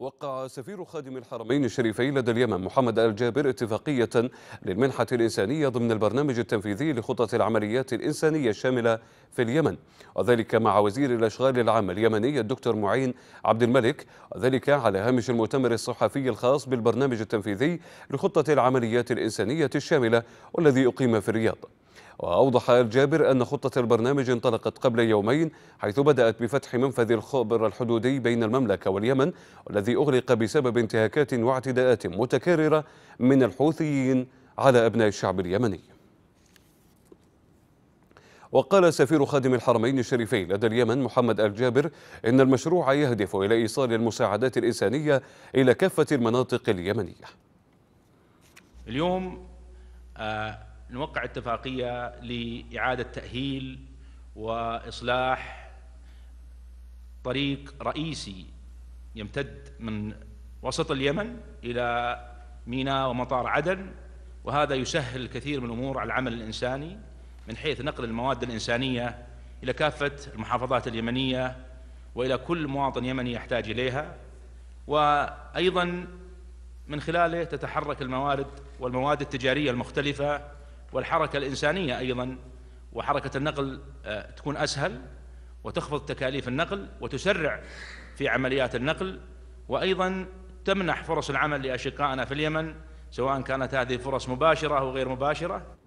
وقع سفير خادم الحرمين الشريفين لدى اليمن محمد الجابر اتفاقية للمنحة الإنسانية ضمن البرنامج التنفيذي لخطة العمليات الإنسانية الشاملة في اليمن وذلك مع وزير الأشغال العامة اليمني الدكتور معين عبد الملك وذلك على هامش المؤتمر الصحفي الخاص بالبرنامج التنفيذي لخطة العمليات الإنسانية الشاملة والذي أقيم في الرياض وأوضح الجابر أن خطة البرنامج انطلقت قبل يومين حيث بدأت بفتح منفذ الخبر الحدودي بين المملكة واليمن والذي أغلق بسبب انتهاكات واعتداءات متكررة من الحوثيين على أبناء الشعب اليمني وقال سفير خادم الحرمين الشريفين لدى اليمن محمد الجابر إن المشروع يهدف إلى إيصال المساعدات الإنسانية إلى كافة المناطق اليمنية اليوم آه نوقع اتفاقية لإعادة تأهيل وإصلاح طريق رئيسي يمتد من وسط اليمن إلى ميناء ومطار عدن وهذا يسهل الكثير من الأمور على العمل الإنساني من حيث نقل المواد الإنسانية إلى كافة المحافظات اليمنية وإلى كل مواطن يمني يحتاج إليها وأيضا من خلاله تتحرك الموارد والمواد التجارية المختلفة والحركة الإنسانية أيضا وحركة النقل آه، تكون أسهل وتخفض تكاليف النقل وتسرع في عمليات النقل وأيضا تمنح فرص العمل لأشقائنا في اليمن سواء كانت هذه فرص مباشرة أو غير مباشرة